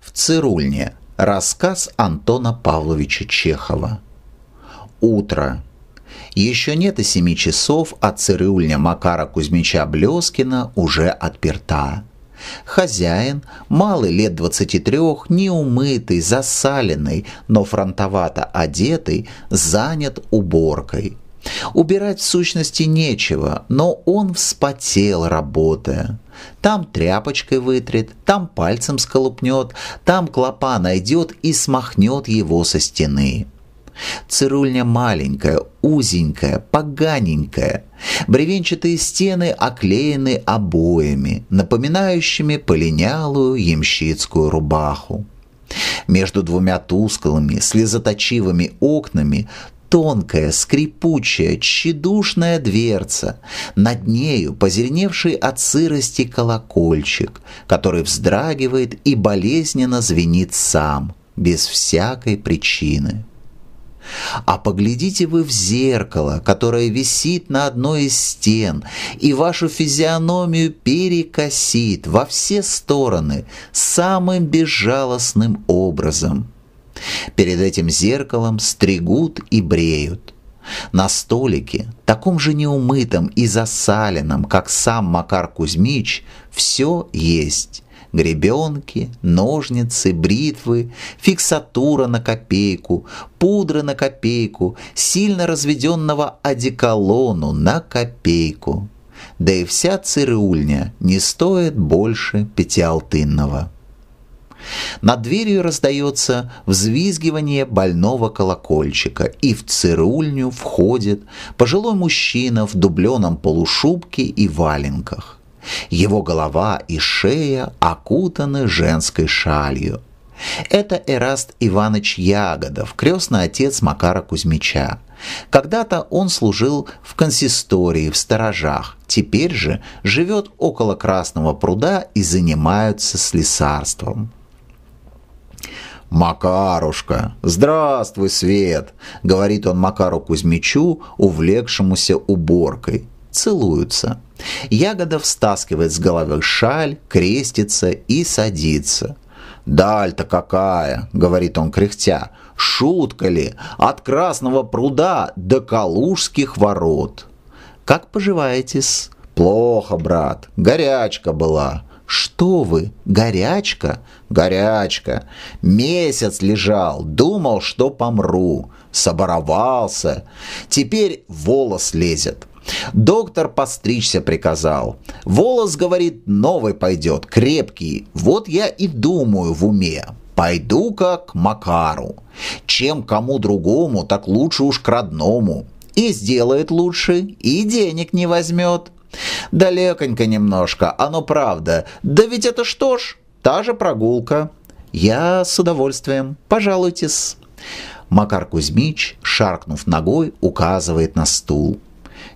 В цирульне. Рассказ Антона Павловича Чехова. Утро. Еще нет и семи часов, а цирюльня Макара Кузьмича Блескина уже отперта. Хозяин, малый лет 23, неумытый, засаленный, но фронтовато одетый, занят уборкой – Убирать в сущности нечего, но он вспотел, работая. Там тряпочкой вытрет, там пальцем сколупнет, там клопа найдет и смахнет его со стены. Цирульня маленькая, узенькая, поганенькая. Бревенчатые стены оклеены обоями, напоминающими полинялую ямщицкую рубаху. Между двумя тусклыми, слезоточивыми окнами тонкая, скрипучая, тщедушная дверца, над нею позеленевший от сырости колокольчик, который вздрагивает и болезненно звенит сам, без всякой причины. А поглядите вы в зеркало, которое висит на одной из стен, и вашу физиономию перекосит во все стороны самым безжалостным образом – Перед этим зеркалом стригут и бреют. На столике, таком же неумытом и засаленном, как сам Макар Кузьмич, все есть. Гребенки, ножницы, бритвы, фиксатура на копейку, пудра на копейку, сильно разведенного одеколону на копейку. Да и вся цирюльня не стоит больше пятиалтынного. Над дверью раздается взвизгивание больного колокольчика, и в цирульню входит пожилой мужчина в дубленом полушубке и валенках. Его голова и шея окутаны женской шалью. Это Эраст Иванович Ягодов, крестный отец Макара Кузьмича. Когда-то он служил в консистории, в сторожах, теперь же живет около Красного пруда и занимается слесарством. «Макарушка! Здравствуй, Свет!» — говорит он Макару Кузьмичу, увлекшемуся уборкой. Целуются. Ягода встаскивает с головы шаль, крестится и садится. «Даль-то какая!» — говорит он кряхтя. «Шутка ли? От Красного пруда до Калужских ворот!» «Как поживаетесь?» «Плохо, брат. Горячка была. Что вы? Горячка? Горячка. Месяц лежал, думал, что помру. Соборовался. Теперь волос лезет. Доктор постричься приказал. Волос, говорит, новый пойдет, крепкий. Вот я и думаю в уме. Пойду-ка к Макару. Чем кому другому, так лучше уж к родному. И сделает лучше, и денег не возьмет. Далеконько немножко, оно правда. Да ведь это что ж, та же прогулка. Я с удовольствием, пожалуйтесь. Макар Кузьмич, шаркнув ногой, указывает на стул.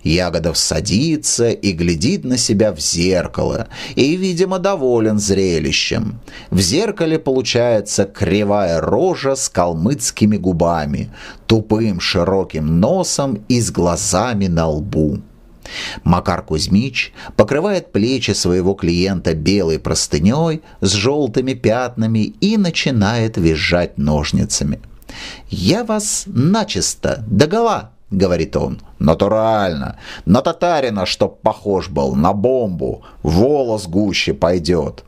Ягодов садится и глядит на себя в зеркало, и, видимо, доволен зрелищем. В зеркале получается кривая рожа с калмыцкими губами, тупым широким носом и с глазами на лбу. Макар Кузьмич покрывает плечи своего клиента белой простыней с желтыми пятнами и начинает визжать ножницами. «Я вас начисто, догола!» — говорит он. «Натурально! На татарина, чтоб похож был, на бомбу! Волос гуще пойдет!»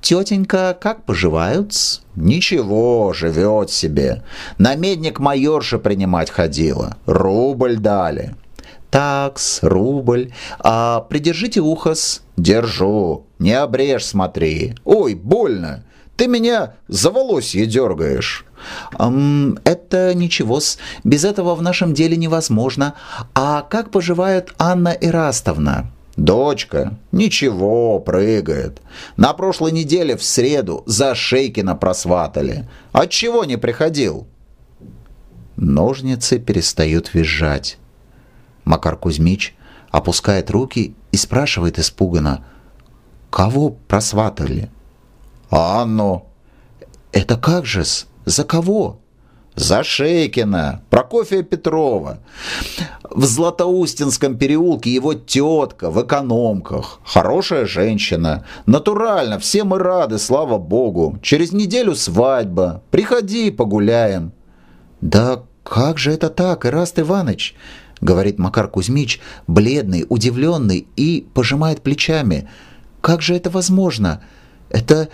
Тетенька, как поживают? Ничего, живет себе. Намедник майорша принимать ходила. Рубль дали такс, рубль. А придержите ухо с... Держу. Не обрежь, смотри. Ой, больно. Ты меня за волосье дергаешь. Эм, это ничего-с. Без этого в нашем деле невозможно. А как поживает Анна Ирастовна? Дочка, ничего, прыгает. На прошлой неделе в среду за Шейкина просватали. Отчего не приходил? Ножницы перестают визжать. Макар Кузьмич опускает руки и спрашивает испуганно, «Кого просватали?» «А «Анну». «Это как же-с? За кого?» «За Шейкина, Прокофия Петрова. В Златоустинском переулке его тетка в экономках. Хорошая женщина. Натурально, все мы рады, слава богу. Через неделю свадьба. Приходи, погуляем». «Да как же это так, Ираст Иванович?» говорит Макар Кузьмич, бледный, удивленный и пожимает плечами. Как же это возможно? Это...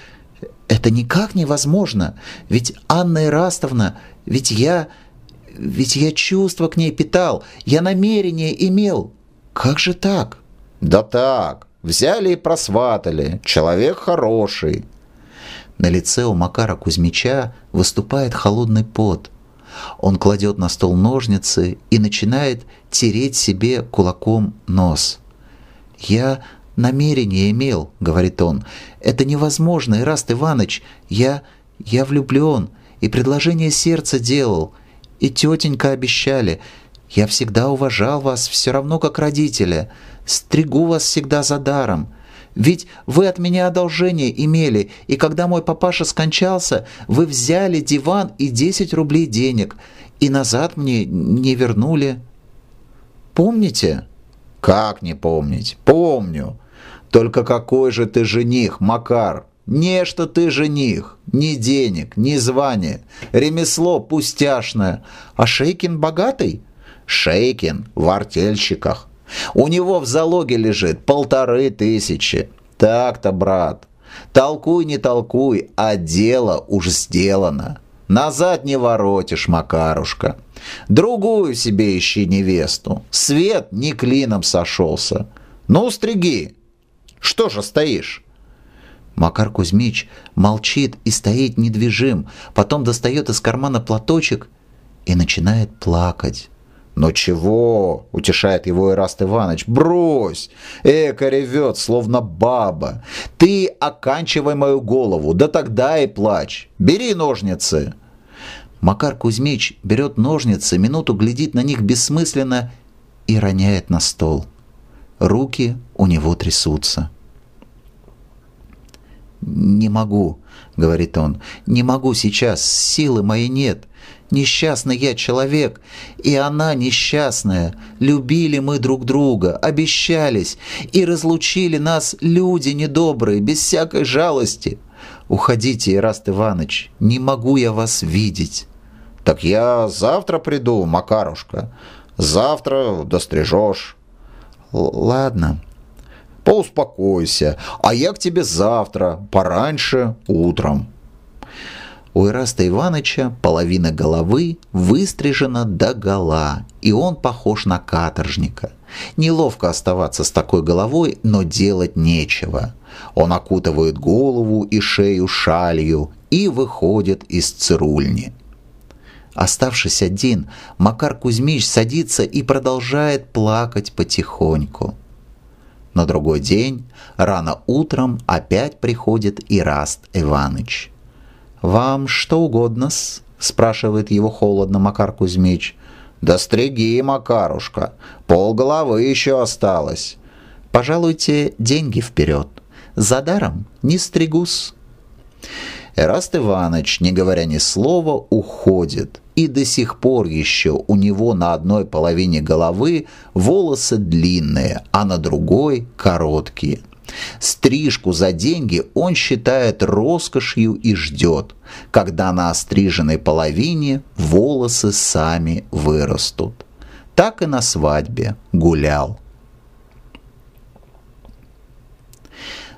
это никак невозможно. Ведь Анна Ирастовна, ведь я... ведь я чувства к ней питал, я намерение имел. Как же так? Да так, взяли и просватали, человек хороший. На лице у Макара Кузьмича выступает холодный пот – он кладет на стол ножницы и начинает тереть себе кулаком нос. «Я намерение имел», — говорит он. «Это невозможно, Ираст Иваныч. Я... я влюблен, и предложение сердца делал, и тетенька обещали. Я всегда уважал вас, все равно как родителя. Стригу вас всегда за даром. Ведь вы от меня одолжение имели, и когда мой папаша скончался, вы взяли диван и 10 рублей денег, и назад мне не вернули. Помните? Как не помнить? Помню. Только какой же ты жених, Макар? Не что ты жених, ни денег, ни звания, ремесло пустяшное. А Шейкин богатый? Шейкин в артельщиках. У него в залоге лежит полторы тысячи. Так-то, брат. Толкуй, не толкуй, а дело уж сделано. Назад не воротишь, Макарушка. Другую себе ищи невесту. Свет не клином сошелся. Ну, стриги. Что же стоишь? Макар Кузьмич молчит и стоит недвижим, потом достает из кармана платочек и начинает плакать. «Но чего?» — утешает его Эраст Иванович. «Брось! Эка ревет, словно баба. Ты оканчивай мою голову, да тогда и плачь. Бери ножницы!» Макар Кузьмич берет ножницы, минуту глядит на них бессмысленно и роняет на стол. Руки у него трясутся. «Не могу», — говорит он, — «не могу сейчас, силы моей нет. Несчастный я человек, и она несчастная. Любили мы друг друга, обещались, и разлучили нас люди недобрые, без всякой жалости. Уходите, Ираст Иваныч, не могу я вас видеть». «Так я завтра приду, Макарушка. Завтра дострижешь». «Ладно», поуспокойся, а я к тебе завтра, пораньше, утром. У Ираста Ивановича половина головы выстрижена до гола, и он похож на каторжника. Неловко оставаться с такой головой, но делать нечего. Он окутывает голову и шею шалью и выходит из цирульни. Оставшись один, Макар Кузьмич садится и продолжает плакать потихоньку. На другой день, рано утром, опять приходит Ираст Иваныч. «Вам что угодно-с?» — спрашивает его холодно Макар Кузьмич. «Да стриги, Макарушка, пол головы еще осталось». «Пожалуйте деньги вперед. За даром не стригус». Эраст Иванович, не говоря ни слова, уходит и до сих пор еще у него на одной половине головы волосы длинные, а на другой короткие. Стрижку за деньги он считает роскошью и ждет, когда на остриженной половине волосы сами вырастут. Так и на свадьбе гулял.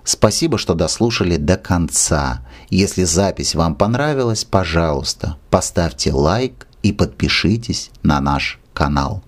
Спасибо, что дослушали до конца. Если запись вам понравилась, пожалуйста, поставьте лайк и подпишитесь на наш канал.